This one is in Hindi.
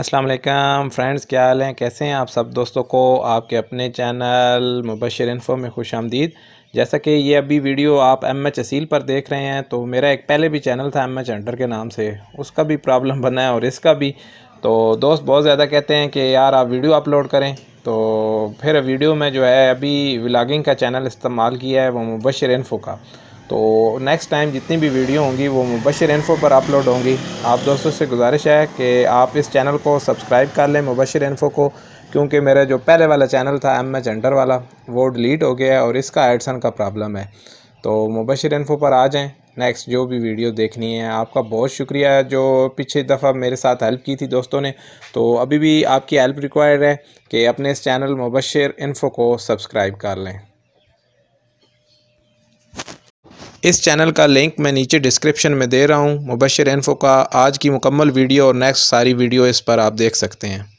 अस्सलाम वालेकुम फ्रेंड्स क्या हाल हैं कैसे हैं आप सब दोस्तों को आपके अपने चैनल मुबशर इन्फो में खुश आमदीद जैसा कि ये अभी वीडियो आप एम एच असील पर देख रहे हैं तो मेरा एक पहले भी चैनल था एम एच अंडर के नाम से उसका भी प्रॉब्लम बना है और इसका भी तो दोस्त बहुत ज़्यादा कहते हैं कि यार आप वीडियो अपलोड करें तो फिर वीडियो में जो है अभी व्लागिंग का चैनल इस्तेमाल किया है वो मुबशर इन्फो का तो नेक्स्ट टाइम जितनी भी वीडियो होंगी वो मुबशर इन्फो पर अपलोड होंगी आप दोस्तों से गुजारिश है कि आप इस चैनल को सब्सक्राइब कर लें मुबशर इन्फो को क्योंकि मेरा जो पहले वाला चैनल था एम एच अंडर वाला वो डिलीट हो गया है और इसका एडसन का प्रॉब्लम है तो मुबशर इन्फो पर आ जाएँ नेक्स्ट जो भी वीडियो देखनी है आपका बहुत शुक्रिया जो पिछले दफ़ा मेरे साथ हेल्प की थी दोस्तों ने तो अभी भी आपकी हेल्प रिक्वायर्ड है कि अपने इस चैनल मुबशर इन्फो को सब्सक्राइब कर लें इस चैनल का लिंक मैं नीचे डिस्क्रिप्शन में दे रहा हूँ मुबशर इन्फो का आज की मुकम्मल वीडियो और नेक्स्ट सारी वीडियो इस पर आप देख सकते हैं